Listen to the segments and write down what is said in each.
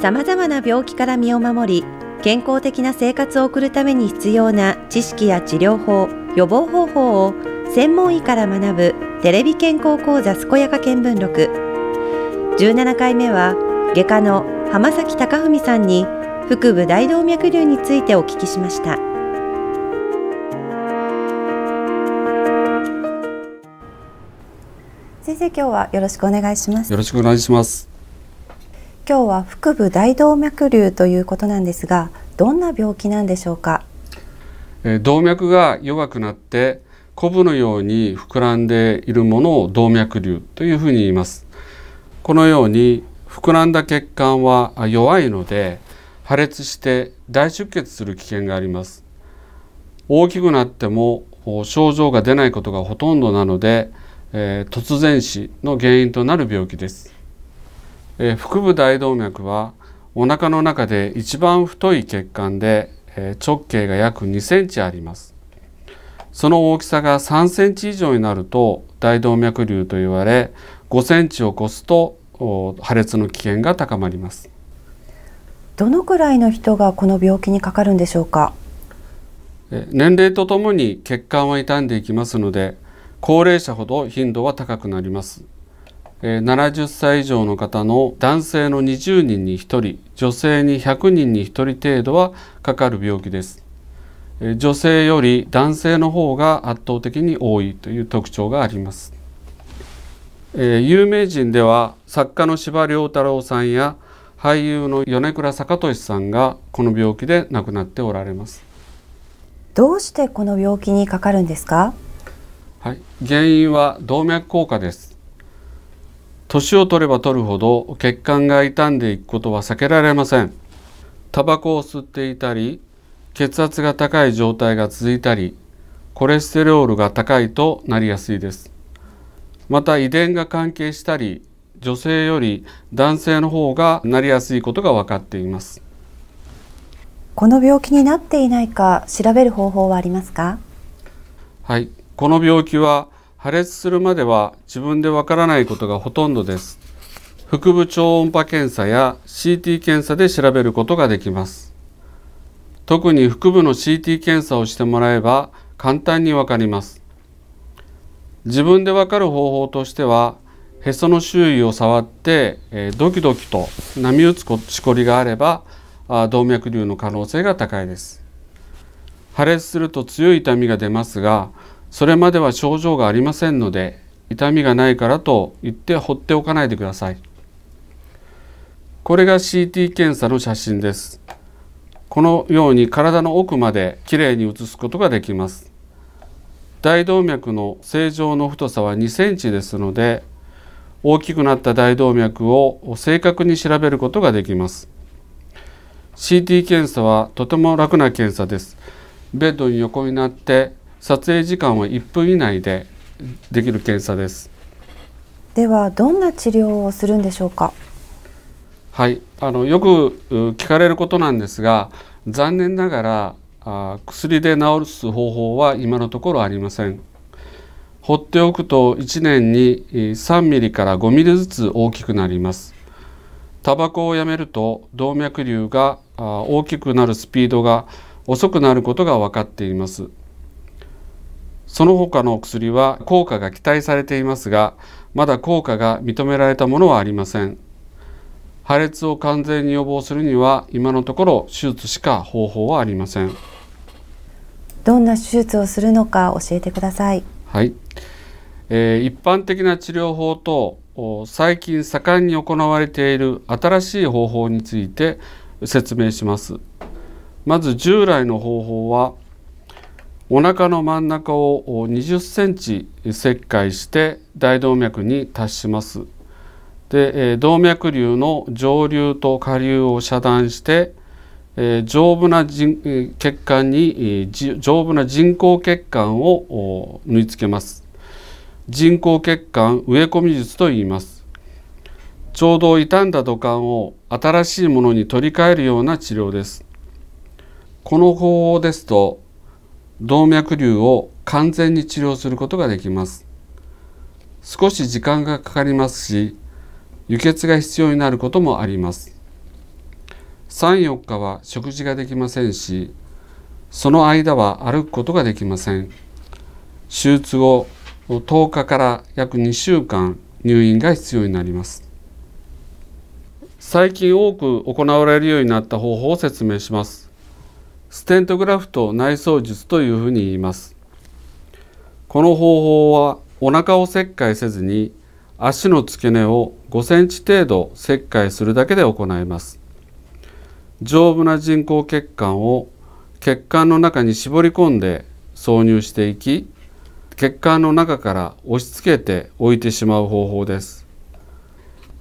さまざまな病気から身を守り健康的な生活を送るために必要な知識や治療法予防方法を専門医から学ぶテレビ健康講座健やか見聞録17回目は外科の浜崎貴文さんに腹部大動脈瘤についてお聞きしました先生今日はよろしくお願いしますよろしくお願いします今日は腹部大動脈瘤ということなんですがどんな病気なんでしょうか、え動脈が弱くなってコブのように膨らんでいるものを動脈瘤というふうに言いますこのように膨らんだ血管は弱いので破裂して大出血する危険があります大きくなっても症状が出ないことがほとんどなので、え突然死の原因となる病気ですえ腹部大動脈はお腹の中で一番太い血管で、え直径が約2センチありますその大きさが3センチ以上になると大動脈瘤と言われ5センチを超すと破裂の危険が高まりますどのくらいの人がこの病気にかかるんでしょうか年齢とともに血管は傷んでいきますので高齢者ほど頻度は高くなります70歳以上の方の男性の20人に1人女性に100人に1人程度はかかる病気です女性より男性の方が圧倒的に多いという特徴があります有名人では作家の司馬遼太郎さんや俳優の米倉坂俊さんがこの病気で亡くなっておられますどうしてこの病気にかかるんですかはい、原因は動脈硬化です年を取れば取るほど血管が傷んでいくことは避けられませんタバコを吸っていたり血圧が高い状態が続いたりコレステロールが高いとなりやすいですまた遺伝が関係したり女性より男性の方がなりやすいことが分かっていますこの病気になっていないか調べる方法はありますかはいこの病気は破裂するまでは自分でわからないことがほとんどです。腹部超音波検査や CT 検査で調べることができます。特に腹部の CT 検査をしてもらえば簡単にわかります。自分でわかる方法としては、へその周囲を触って、えドキドキと波打つしこりがあればあ動脈瘤の可能性が高いです。破裂すると強い痛みが出ますが、それまでは症状がありませんので痛みがないからと言って放っておかないでくださいこれが CT 検査の写真ですこのように体の奥まできれいに写すことができます大動脈の正常の太さは2センチですので大きくなった大動脈を正確に調べることができます CT 検査はとても楽な検査ですベッドに横になって撮影時間は1分以内でできる検査ですではどんな治療をするんでしょうかはいあのよく聞かれることなんですが残念ながらあ薬で治す方法は今のところありません放っておくと1年に3ミリから5ミリずつ大きくなりますタバコをやめると動脈瘤が大きくなるスピードが遅くなることが分かっていますその他のお薬は効果が期待されていますがまだ効果が認められたものはありません破裂を完全に予防するには今のところ手術しか方法はありませんどんな手術をするのか教えてくださいはい、えー、一般的な治療法と最近盛んに行われている新しい方法について説明しますまず従来の方法はお腹の真ん中を20センチ切開して大動脈に達します。で、動脈瘤の上流と下流を遮断して、丈夫な血管に丈夫な人工血管を縫い付けます。人工血管植え込み術と言います。ちょうど傷んだ土管を新しいものに取り替えるような治療です。この方法ですと動脈瘤を完全に治療することができます少し時間がかかりますし輸血が必要になることもあります34日は食事ができませんしその間は歩くことができません手術後10日から約2週間入院が必要になります最近多く行われるようになった方法を説明しますステントグラフト内装術というふうに言いますこの方法はお腹を切開せずに足の付け根を5センチ程度切開するだけで行います丈夫な人工血管を血管の中に絞り込んで挿入していき血管の中から押し付けて置いてしまう方法です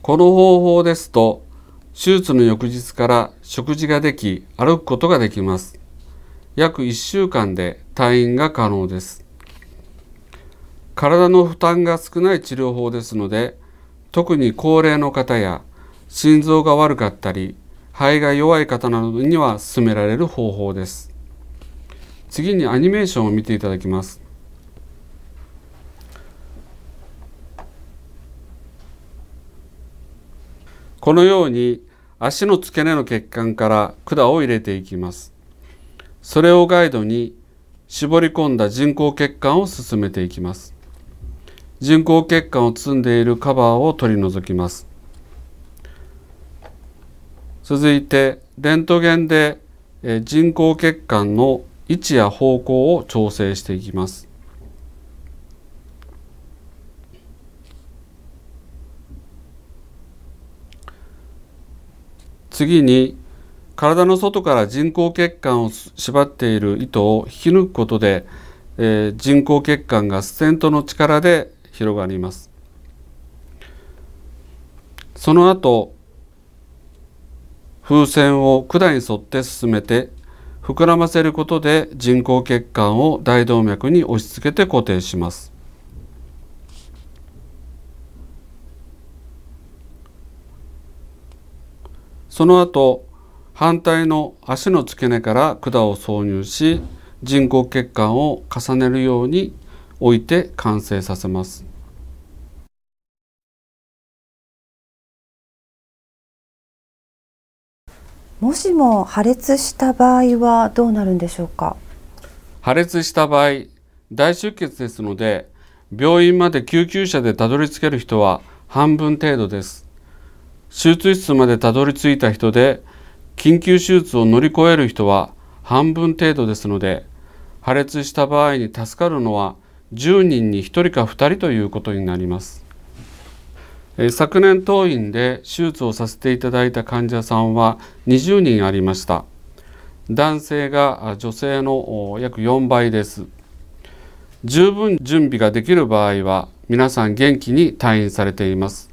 この方法ですと手術の翌日から食事ができ歩くことができます約1週間で退院が可能です。体の負担が少ない治療法ですので、特に高齢の方や心臓が悪かったり、肺が弱い方などには勧められる方法です。次にアニメーションを見ていただきます。このように足の付け根の血管から管を入れていきます。それをガイドに絞り込んだ人工血管を進めていきます人工血管を積んでいるカバーを取り除きます続いてレントゲンで人工血管の位置や方向を調整していきます次に体の外から人工血管を縛っている糸を引き抜くことで、えー、人工血管がステントの力で広がりますその後風船を管に沿って進めて膨らませることで人工血管を大動脈に押し付けて固定しますその後反対の足の付け根から管を挿入し人工血管を重ねるように置いて完成させます。もしも破裂した場合はどうなるんでしょうか破裂した場合大出血ですので病院まで救急車でたどり着ける人は半分程度です手術室までたどり着いた人で緊急手術を乗り越える人は半分程度ですので破裂した場合に助かるのは10人に1人か2人ということになります昨年当院で手術をさせていただいた患者さんは20人ありました男性が女性の約4倍です十分準備ができる場合は皆さん元気に退院されています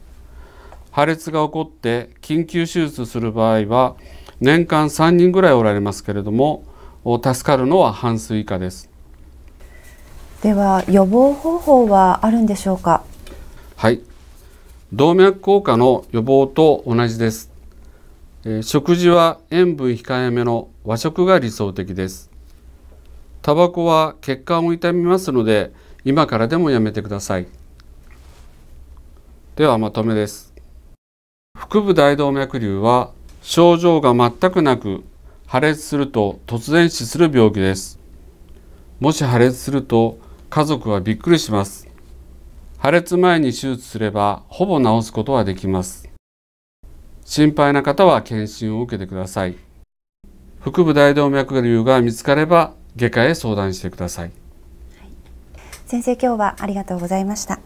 破裂が起こって緊急手術する場合は年間3人ぐらいおられますけれども助かるのは半数以下ですでは予防方法はあるんでしょうかはい動脈硬化の予防と同じです、え食事は塩分控えめの和食が理想的ですタバコは血管を痛みますので今からでもやめてくださいではまとめです腹部大動脈瘤は症状が全くなく破裂すると突然死する病気ですもし破裂すると家族はびっくりします破裂前に手術すればほぼ治すことはできます心配な方は検診を受けてください腹部大動脈瘤が見つかれば外科へ相談してください、はい、先生今日はありがとうございました